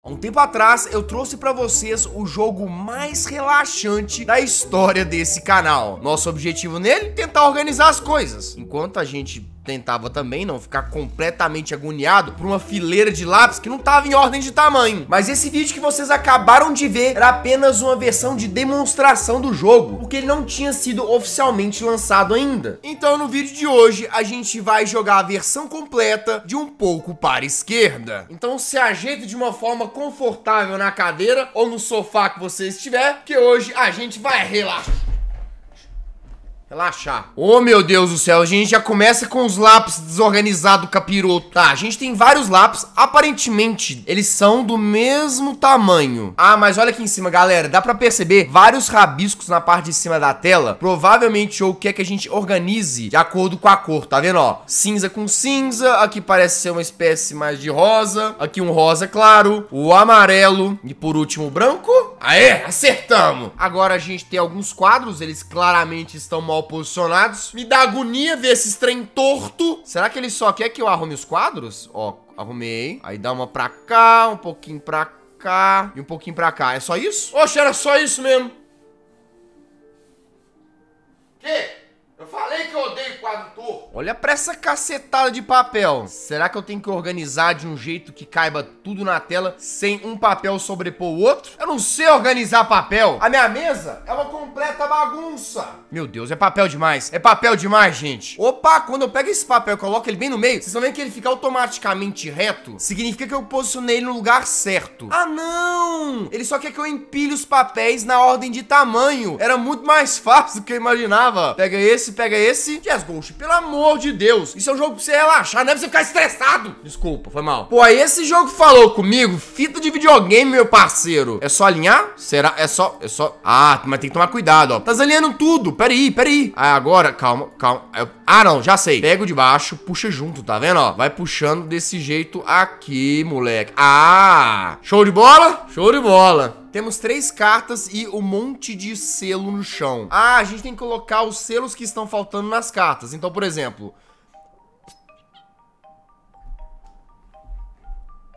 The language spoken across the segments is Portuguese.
Há um tempo atrás eu trouxe para vocês o jogo mais relaxante da história desse canal. Nosso objetivo nele? Tentar organizar as coisas. Enquanto a gente tentava também não ficar completamente agoniado por uma fileira de lápis que não tava em ordem de tamanho. Mas esse vídeo que vocês acabaram de ver era apenas uma versão de demonstração do jogo, porque ele não tinha sido oficialmente lançado ainda. Então no vídeo de hoje a gente vai jogar a versão completa de um pouco para a esquerda. Então se ajeita de uma forma confortável na cadeira ou no sofá que você estiver, que hoje a gente vai relaxar. Relaxar. Ô, oh, meu Deus do céu, a gente já começa com os lápis desorganizados capiroto. Tá, a gente tem vários lápis. Aparentemente, eles são do mesmo tamanho. Ah, mas olha aqui em cima, galera. Dá pra perceber vários rabiscos na parte de cima da tela. Provavelmente, ou quer é que a gente organize de acordo com a cor, tá vendo, ó? Cinza com cinza. Aqui parece ser uma espécie mais de rosa. Aqui um rosa claro. O amarelo. E por último, o branco. Aê, acertamos! Agora a gente tem alguns quadros. Eles claramente estão mal mal posicionados. Me dá agonia ver esses trem torto. Será que ele só quer que eu arrume os quadros? Ó, arrumei. Aí dá uma pra cá, um pouquinho pra cá e um pouquinho pra cá. É só isso? Oxe, era só isso mesmo. Que? Eu falei que eu odeio quadro torto. Olha pra essa cacetada de papel. Será que eu tenho que organizar de um jeito que caiba tudo na tela sem um papel sobrepor o outro? Eu não sei organizar papel. A minha mesa é uma completa bagunça. Meu Deus, é papel demais. É papel demais, gente. Opa, quando eu pego esse papel e coloco ele bem no meio, vocês estão vendo que ele fica automaticamente reto? Significa que eu posicionei ele no lugar certo. Ah, não! Ele só quer que eu empilhe os papéis na ordem de tamanho. Era muito mais fácil do que eu imaginava. Pega esse esse, pega esse. as Ghost, pelo amor de Deus. Isso é um jogo pra você relaxar, não é pra você ficar estressado. Desculpa, foi mal. Pô, aí esse jogo falou comigo, fita de videogame, meu parceiro. É só alinhar? Será? É só, é só... Ah, mas tem que tomar cuidado, ó. Tá alinhando tudo. Peraí, peraí. Ah, agora, calma, calma. Ah, não, já sei. Pega o de baixo, puxa junto, tá vendo, ó? Vai puxando desse jeito aqui, moleque. Ah, show de bola? Show de bola. Temos três cartas e um monte de selo no chão. Ah, a gente tem que colocar os selos que estão faltando nas cartas. Então, por exemplo,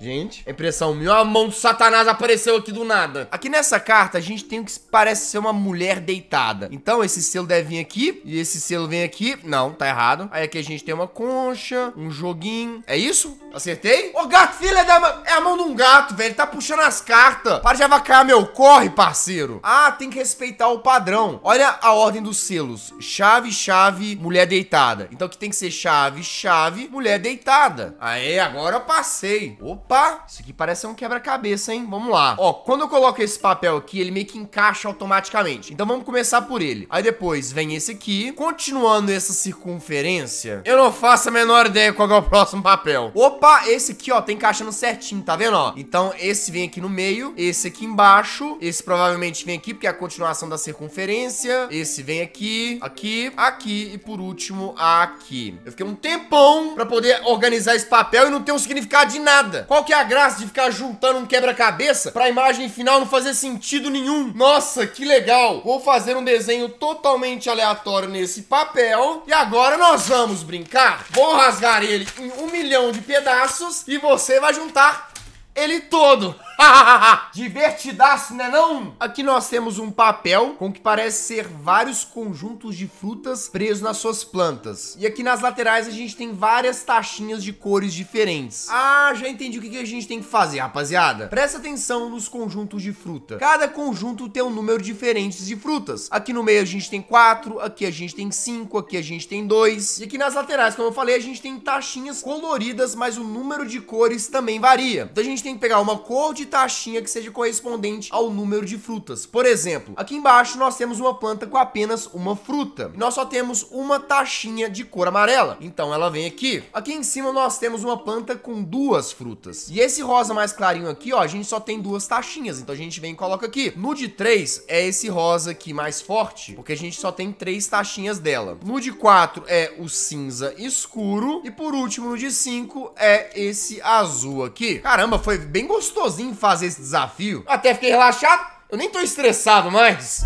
Gente, impressão é minha, a mão do satanás apareceu aqui do nada. Aqui nessa carta, a gente tem o que parece ser uma mulher deitada. Então, esse selo deve vir aqui, e esse selo vem aqui. Não, tá errado. Aí aqui a gente tem uma concha, um joguinho. É isso? Acertei? Ô, gato, filha da... É a mão de um gato, velho. Ele tá puxando as cartas. Para de avacar, meu. Corre, parceiro. Ah, tem que respeitar o padrão. Olha a ordem dos selos. Chave, chave, mulher deitada. Então, aqui tem que ser chave, chave, mulher deitada. Aí, agora eu passei. Opa. Opa, isso aqui parece um quebra-cabeça, hein? Vamos lá. Ó, quando eu coloco esse papel aqui, ele meio que encaixa automaticamente. Então vamos começar por ele. Aí depois vem esse aqui. Continuando essa circunferência, eu não faço a menor ideia qual é o próximo papel. Opa, esse aqui, ó, tá encaixando certinho, tá vendo, ó? Então esse vem aqui no meio, esse aqui embaixo, esse provavelmente vem aqui porque é a continuação da circunferência, esse vem aqui, aqui, aqui e por último aqui. Eu fiquei um tempão pra poder organizar esse papel e não ter um significado de nada. Qual qual que é a graça de ficar juntando um quebra-cabeça pra imagem final não fazer sentido nenhum? Nossa, que legal! Vou fazer um desenho totalmente aleatório nesse papel. E agora nós vamos brincar. Vou rasgar ele em um milhão de pedaços e você vai juntar ele todo. Divertidaço, né não? Aqui nós temos um papel com que parece ser vários conjuntos de frutas presos nas suas plantas. E aqui nas laterais a gente tem várias taxinhas de cores diferentes. Ah, já entendi o que a gente tem que fazer, rapaziada. Presta atenção nos conjuntos de fruta. Cada conjunto tem um número diferente de frutas. Aqui no meio a gente tem quatro, aqui a gente tem cinco, aqui a gente tem dois. E aqui nas laterais, como eu falei, a gente tem taxinhas coloridas, mas o número de cores também varia. Então a gente tem que pegar uma cor de taxinha que seja correspondente ao número de frutas. Por exemplo, aqui embaixo nós temos uma planta com apenas uma fruta. E nós só temos uma taxinha de cor amarela. Então ela vem aqui. Aqui em cima nós temos uma planta com duas frutas. E esse rosa mais clarinho aqui, ó, a gente só tem duas taxinhas. Então a gente vem e coloca aqui. No de 3 é esse rosa aqui mais forte, porque a gente só tem três taxinhas dela. No de 4 é o cinza escuro. E por último, no de 5 é esse azul aqui. Caramba, foi bem gostosinho fazer esse desafio. Até fiquei relaxado, eu nem tô estressado mais.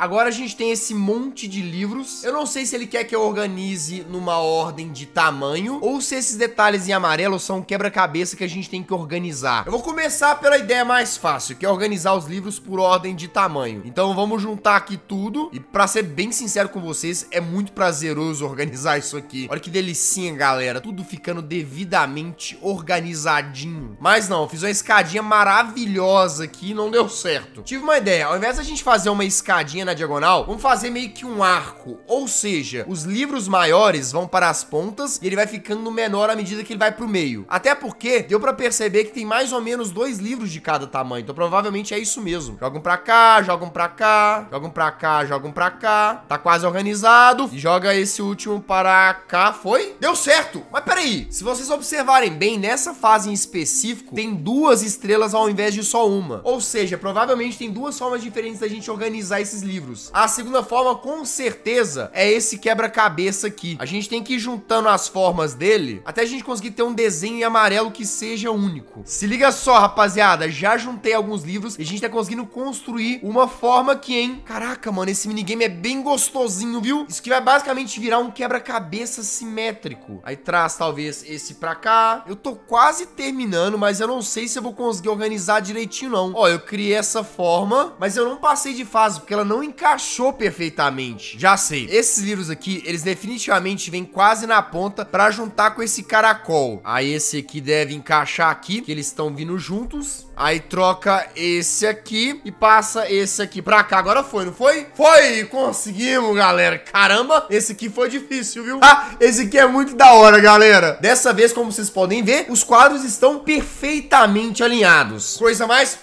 Agora a gente tem esse monte de livros. Eu não sei se ele quer que eu organize numa ordem de tamanho ou se esses detalhes em amarelo são um quebra-cabeça que a gente tem que organizar. Eu vou começar pela ideia mais fácil, que é organizar os livros por ordem de tamanho. Então vamos juntar aqui tudo e para ser bem sincero com vocês, é muito prazeroso organizar isso aqui. Olha que delicinha, galera. Tudo ficando devidamente organizadinho. Mas não, fiz uma escadinha maravilhosa aqui e não deu certo. Tive uma ideia. Ao invés de a gente fazer uma escadinha na diagonal, vamos fazer meio que um arco. Ou seja, os livros maiores vão para as pontas e ele vai ficando menor à medida que ele vai para o meio. Até porque deu para perceber que tem mais ou menos dois livros de cada tamanho. Então provavelmente é isso mesmo. Jogam para cá, jogam para cá, jogam para cá, jogam para cá. Tá quase organizado. E joga esse último para cá. Foi? Deu certo! Mas peraí, se vocês observarem bem, nessa fase em específico, tem duas estrelas ao invés de só uma. Ou seja, provavelmente tem duas formas diferentes da gente organizar esses livros livros. A segunda forma, com certeza, é esse quebra-cabeça aqui. A gente tem que ir juntando as formas dele até a gente conseguir ter um desenho em amarelo que seja único. Se liga só, rapaziada, já juntei alguns livros e a gente tá conseguindo construir uma forma que, hein? Caraca, mano, esse minigame é bem gostosinho, viu? Isso que vai basicamente virar um quebra-cabeça simétrico. Aí traz, talvez, esse pra cá. Eu tô quase terminando, mas eu não sei se eu vou conseguir organizar direitinho, não. Ó, eu criei essa forma, mas eu não passei de fase, porque ela não encaixou perfeitamente. Já sei, esses livros aqui, eles definitivamente vêm quase na ponta pra juntar com esse caracol. Aí esse aqui deve encaixar aqui, que eles estão vindo juntos. Aí troca esse aqui e passa esse aqui pra cá. Agora foi, não foi? Foi! Conseguimos, galera. Caramba, esse aqui foi difícil, viu? Ah, esse aqui é muito da hora, galera. Dessa vez, como vocês podem ver, os quadros estão perfeitamente alinhados. Coisa mais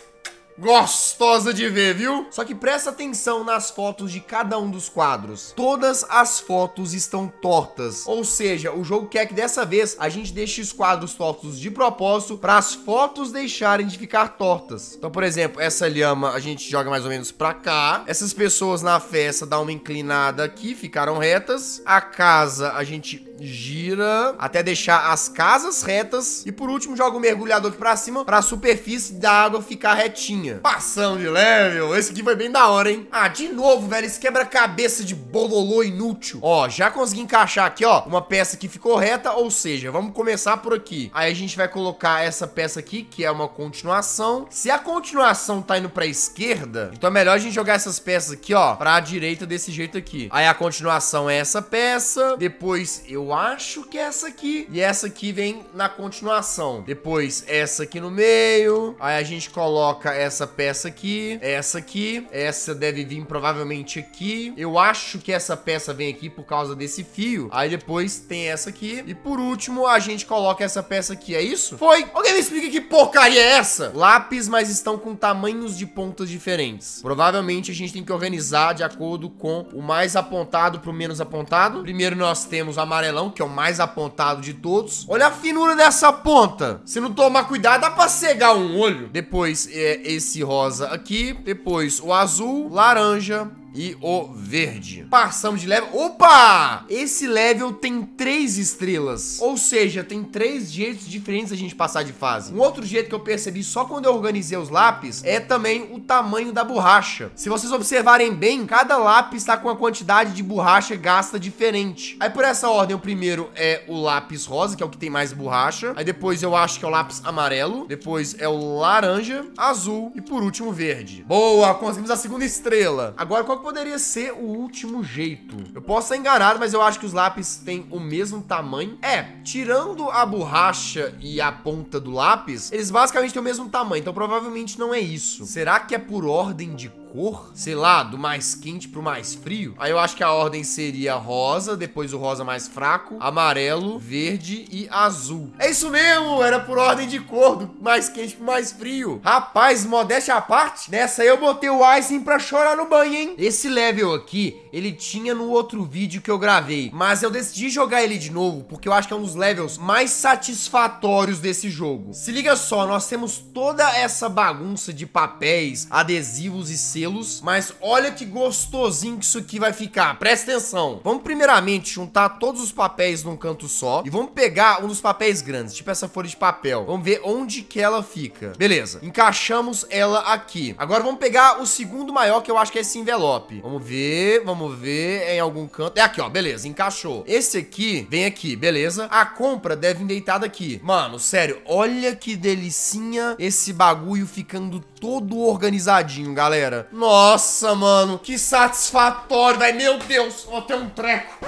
gostosa de ver, viu? Só que presta atenção nas fotos de cada um dos quadros. Todas as fotos estão tortas, ou seja, o jogo quer que dessa vez a gente deixe os quadros tortos de propósito para as fotos deixarem de ficar tortas. Então, por exemplo, essa lhama a gente joga mais ou menos para cá. Essas pessoas na festa dá uma inclinada aqui, ficaram retas. A casa a gente gira até deixar as casas retas. E por último, joga o mergulhador aqui pra cima pra superfície da água ficar retinha. Passão de level. Esse aqui foi bem da hora, hein? Ah, de novo, velho, esse quebra-cabeça de bololô inútil. Ó, já consegui encaixar aqui, ó, uma peça que ficou reta, ou seja, vamos começar por aqui. Aí a gente vai colocar essa peça aqui, que é uma continuação. Se a continuação tá indo pra esquerda, então é melhor a gente jogar essas peças aqui, ó, pra direita desse jeito aqui. Aí a continuação é essa peça, depois eu eu acho que é essa aqui. E essa aqui vem na continuação. Depois, essa aqui no meio. Aí a gente coloca essa peça aqui, essa aqui. Essa deve vir provavelmente aqui. Eu acho que essa peça vem aqui por causa desse fio. Aí depois tem essa aqui. E por último, a gente coloca essa peça aqui. É isso? Foi! Alguém me explica que porcaria é essa? Lápis, mas estão com tamanhos de pontas diferentes. Provavelmente a gente tem que organizar de acordo com o mais apontado pro menos apontado. Primeiro nós temos o amarelo que é o mais apontado de todos. Olha a finura dessa ponta. Se não tomar cuidado, dá pra cegar um olho. Depois é esse rosa aqui. Depois o azul, laranja, e o verde. Passamos de level. Opa! Esse level tem três estrelas. Ou seja, tem três jeitos diferentes da gente passar de fase. Um outro jeito que eu percebi só quando eu organizei os lápis é também o tamanho da borracha. Se vocês observarem bem, cada lápis está com a quantidade de borracha gasta diferente. Aí por essa ordem, o primeiro é o lápis rosa, que é o que tem mais borracha. Aí depois eu acho que é o lápis amarelo. Depois é o laranja, azul e por último verde. Boa, conseguimos a segunda estrela. Agora qual poderia ser o último jeito. Eu posso estar enganado, mas eu acho que os lápis têm o mesmo tamanho. É, tirando a borracha e a ponta do lápis, eles basicamente têm o mesmo tamanho, então provavelmente não é isso. Será que é por ordem de cor, sei lá, do mais quente pro mais frio. Aí eu acho que a ordem seria rosa, depois o rosa mais fraco, amarelo, verde e azul. É isso mesmo, era por ordem de cor, do mais quente pro mais frio. Rapaz, modéstia à parte, nessa eu botei o Icing pra chorar no banho, hein? Esse level aqui, ele tinha no outro vídeo que eu gravei, mas eu decidi jogar ele de novo, porque eu acho que é um dos levels mais satisfatórios desse jogo. Se liga só, nós temos toda essa bagunça de papéis, adesivos e selos mas olha que gostosinho que isso aqui vai ficar. Presta atenção. Vamos primeiramente juntar todos os papéis num canto só. E vamos pegar um dos papéis grandes, tipo essa folha de papel. Vamos ver onde que ela fica. Beleza. Encaixamos ela aqui. Agora vamos pegar o segundo maior, que eu acho que é esse envelope. Vamos ver, vamos ver é em algum canto. É aqui, ó. Beleza, encaixou. Esse aqui, vem aqui, beleza? A compra deve deitada daqui. Mano, sério, olha que delicinha esse bagulho ficando todo organizadinho, galera. Nossa, mano, que satisfatório, velho. Meu Deus, vou ter um treco.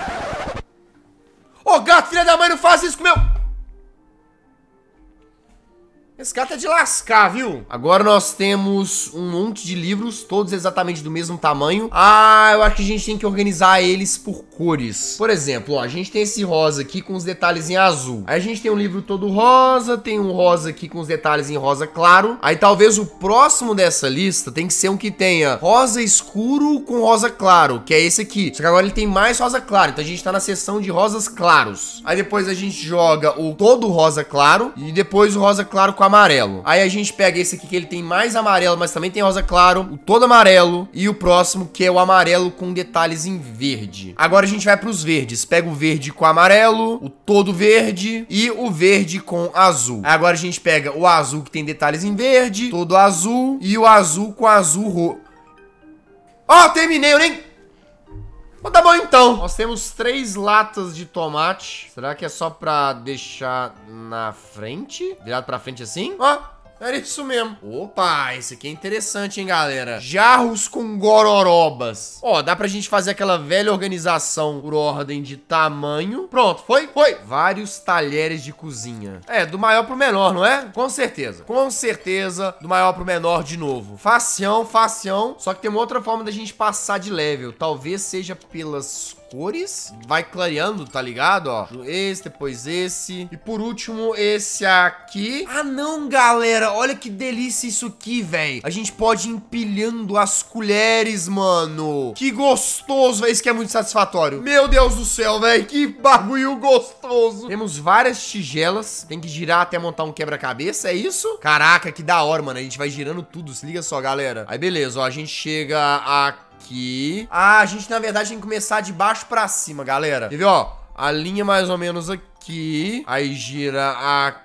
Ô, oh, gato, filha da mãe, não faz isso com meu... Esse cara é de lascar, viu? Agora nós temos um monte de livros, todos exatamente do mesmo tamanho. Ah, eu acho que a gente tem que organizar eles por cores. Por exemplo, ó, a gente tem esse rosa aqui com os detalhes em azul. Aí a gente tem um livro todo rosa, tem um rosa aqui com os detalhes em rosa claro. Aí talvez o próximo dessa lista tem que ser um que tenha rosa escuro com rosa claro, que é esse aqui. Só que agora ele tem mais rosa claro, então a gente tá na seção de rosas claros. Aí depois a gente joga o todo rosa claro e depois o rosa claro com a amarelo. Aí a gente pega esse aqui que ele tem mais amarelo, mas também tem rosa claro, o todo amarelo e o próximo que é o amarelo com detalhes em verde. Agora a gente vai para os verdes. Pega o verde com amarelo, o todo verde e o verde com azul. Agora a gente pega o azul que tem detalhes em verde, todo azul e o azul com azul ro... Ó, oh, terminei, eu nem mas tá bom então. Nós temos três latas de tomate. Será que é só pra deixar na frente? Virado pra frente assim? Ó, era isso mesmo. Opa, esse aqui é interessante, hein, galera. Jarros com gororobas. Ó, dá pra gente fazer aquela velha organização por ordem de tamanho. Pronto, foi? Foi. Vários talheres de cozinha. É, do maior pro menor, não é? Com certeza. Com certeza, do maior pro menor de novo. Facião, facião. Só que tem uma outra forma da gente passar de level. Talvez seja pelas cores. Vai clareando, tá ligado? Ó, esse, depois esse. E por último, esse aqui. Ah, não, galera. Olha que delícia isso aqui, velho. A gente pode ir empilhando as colheres, mano. Que gostoso, velho. Isso que é muito satisfatório. Meu Deus do céu, velho. Que bagulho gostoso. Temos várias tigelas. Tem que girar até montar um quebra-cabeça, é isso? Caraca, que da hora, mano. A gente vai girando tudo. Se liga só, galera. Aí, beleza, ó. A gente chega a aqui. Ah, a gente, na verdade, tem que começar de baixo pra cima, galera. Quer ver, ó? A linha mais ou menos aqui. Aí gira aqui.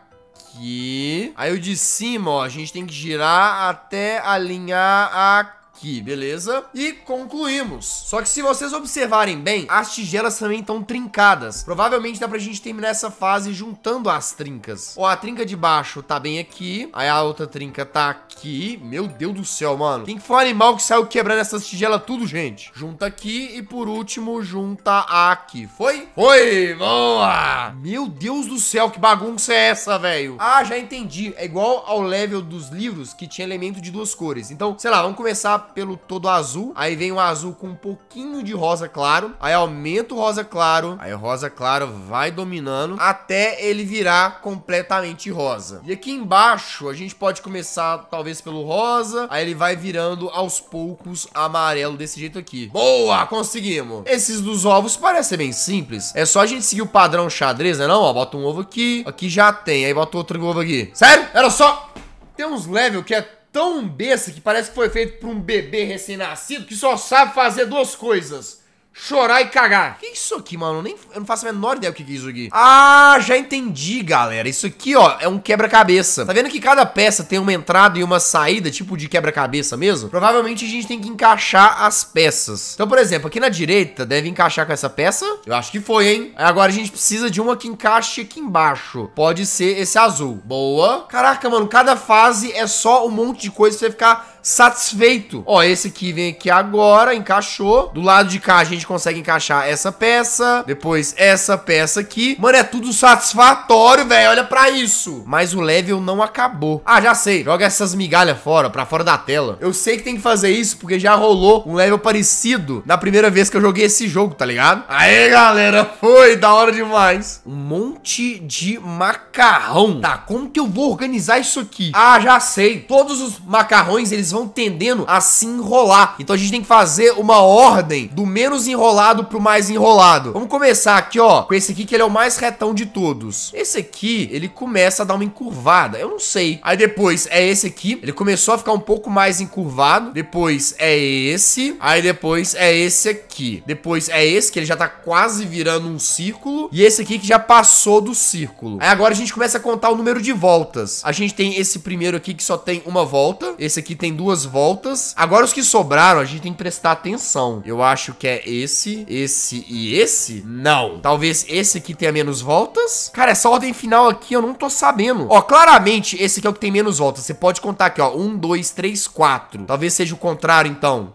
Aqui. Aí o de cima, ó, a gente tem que girar até alinhar aqui aqui, beleza? E concluímos. Só que se vocês observarem bem, as tigelas também estão trincadas. Provavelmente dá pra gente terminar essa fase juntando as trincas. Ó, a trinca de baixo tá bem aqui. Aí a outra trinca tá aqui. Meu Deus do céu, mano. Quem que foi o animal que saiu quebrando essas tigelas tudo, gente? Junta aqui e por último junta aqui. Foi? Foi! Boa! Meu Deus do céu, que bagunça é essa, velho? Ah, já entendi. É igual ao level dos livros que tinha elemento de duas cores. Então, sei lá, vamos começar pelo todo azul. Aí vem o azul com um pouquinho de rosa claro. Aí aumenta o rosa claro. Aí o rosa claro vai dominando até ele virar completamente rosa. E aqui embaixo a gente pode começar talvez pelo rosa. Aí ele vai virando aos poucos amarelo desse jeito aqui. Boa, conseguimos. Esses dos ovos parecem bem simples. É só a gente seguir o padrão xadrez, né não? Ó, bota um ovo aqui. Aqui já tem. Aí bota outro ovo aqui. Sério? Era só... Tem uns level que é tão besta que parece que foi feito por um bebê recém-nascido que só sabe fazer duas coisas: chorar e cagar. Que isso aqui, mano? Eu nem, eu não faço a menor ideia o que, que é isso aqui. Ah, já entendi, galera. Isso aqui, ó, é um quebra-cabeça. Tá vendo que cada peça tem uma entrada e uma saída, tipo de quebra-cabeça mesmo? Provavelmente a gente tem que encaixar as peças. Então, por exemplo, aqui na direita deve encaixar com essa peça. Eu acho que foi, hein? Agora a gente precisa de uma que encaixe aqui embaixo. Pode ser esse azul. Boa. Caraca, mano, cada fase é só um monte de coisa pra você ficar satisfeito. Ó, esse aqui vem aqui agora, encaixou. Do lado de cá a gente consegue encaixar essa peça, depois essa peça aqui. Mano, é tudo satisfatório, velho, olha pra isso. Mas o level não acabou. Ah, já sei, joga essas migalhas fora, pra fora da tela. Eu sei que tem que fazer isso porque já rolou um level parecido na primeira vez que eu joguei esse jogo, tá ligado? Aê, galera, foi, da hora demais. Um monte de macarrão. Tá, como que eu vou organizar isso aqui? Ah, já sei. Todos os macarrões, eles vão tendendo a se enrolar. Então a gente tem que fazer uma ordem do menos enrolado pro mais enrolado. Vamos começar aqui, ó, com esse aqui que ele é o mais retão de todos. Esse aqui, ele começa a dar uma encurvada, eu não sei. Aí depois é esse aqui, ele começou a ficar um pouco mais encurvado. Depois é esse, aí depois é esse aqui. Depois é esse, que ele já tá quase virando um círculo. E esse aqui que já passou do círculo. Aí agora a gente começa a contar o número de voltas. A gente tem esse primeiro aqui que só tem uma volta. Esse aqui tem duas duas voltas. Agora os que sobraram, a gente tem que prestar atenção. Eu acho que é esse, esse e esse. Não. Talvez esse aqui tenha menos voltas. Cara, essa ordem final aqui eu não tô sabendo. Ó, claramente esse aqui é o que tem menos voltas. Você pode contar aqui, ó. Um, dois, três, quatro. Talvez seja o contrário, então.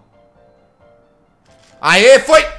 Aê, foi!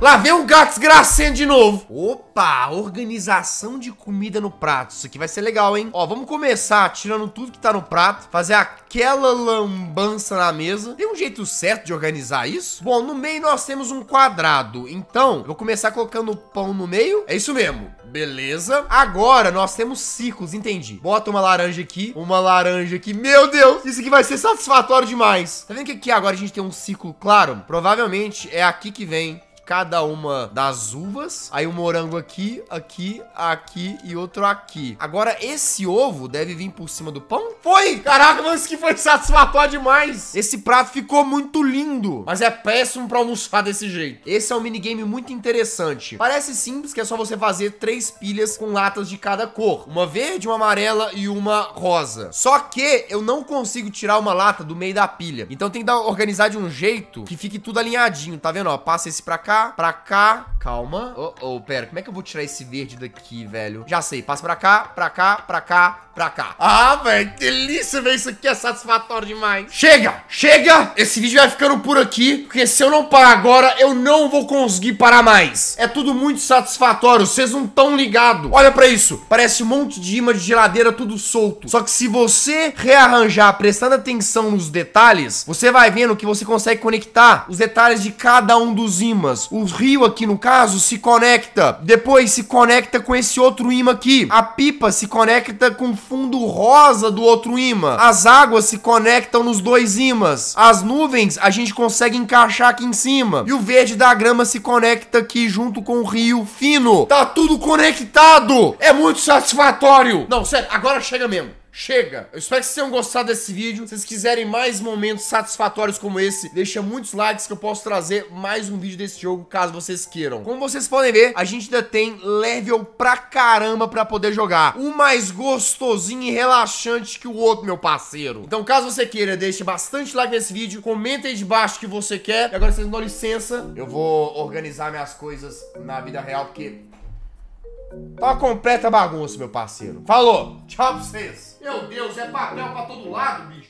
Lá vem um gato desgracento de novo. Opa, organização de comida no prato. Isso aqui vai ser legal, hein? Ó, vamos começar tirando tudo que tá no prato, fazer aquela lambança na mesa. Tem um jeito certo de organizar isso? Bom, no meio nós temos um quadrado. Então, eu vou começar colocando o pão no meio. É isso mesmo. Beleza. Agora nós temos círculos, entendi. Bota uma laranja aqui, uma laranja aqui. Meu Deus, isso aqui vai ser satisfatório demais. Tá vendo que aqui é? agora a gente tem um círculo claro? Provavelmente é aqui que vem cada uma das uvas. Aí um morango aqui, aqui, aqui e outro aqui. Agora, esse ovo deve vir por cima do pão? Foi! Caraca, mas que foi satisfatório demais! Esse prato ficou muito lindo, mas é péssimo pra almoçar desse jeito. Esse é um minigame muito interessante. Parece simples, que é só você fazer três pilhas com latas de cada cor. Uma verde, uma amarela e uma rosa. Só que eu não consigo tirar uma lata do meio da pilha. Então tem que dar, organizar de um jeito que fique tudo alinhadinho, tá vendo? Ó, passa esse pra cá, pra cá. Calma. Oh, oh, pera. Como é que eu vou tirar esse verde daqui, velho? Já sei. Passa pra cá, pra cá, pra cá, pra cá. Ah, velho, delícia ver isso aqui. É satisfatório demais. Chega! Chega! Esse vídeo vai ficando por aqui, porque se eu não parar agora, eu não vou conseguir parar mais. É tudo muito satisfatório. Vocês não estão ligados. Olha pra isso. Parece um monte de imã de geladeira tudo solto. Só que se você rearranjar prestando atenção nos detalhes, você vai vendo que você consegue conectar os detalhes de cada um dos imãs ímãs. O rio aqui, no caso, se conecta. Depois se conecta com esse outro ímã aqui. A pipa se conecta com o fundo rosa do outro ímã. As águas se conectam nos dois ímãs. As nuvens a gente consegue encaixar aqui em cima. E o verde da grama se conecta aqui junto com o rio fino. Tá tudo conectado. É muito satisfatório. Não, sério, agora chega mesmo. Chega! Eu espero que vocês tenham gostado desse vídeo. Se vocês quiserem mais momentos satisfatórios como esse, deixa muitos likes que eu posso trazer mais um vídeo desse jogo, caso vocês queiram. Como vocês podem ver, a gente ainda tem level pra caramba pra poder jogar. Um mais gostosinho e relaxante que o outro, meu parceiro. Então, caso você queira, deixe bastante like nesse vídeo, comenta aí de baixo o que você quer. E agora, vocês me dão licença, eu vou organizar minhas coisas na vida real, porque... Tá uma completa bagunça, meu parceiro. Falou! Tchau pra vocês! Meu Deus, é papel pra todo lado, bicho.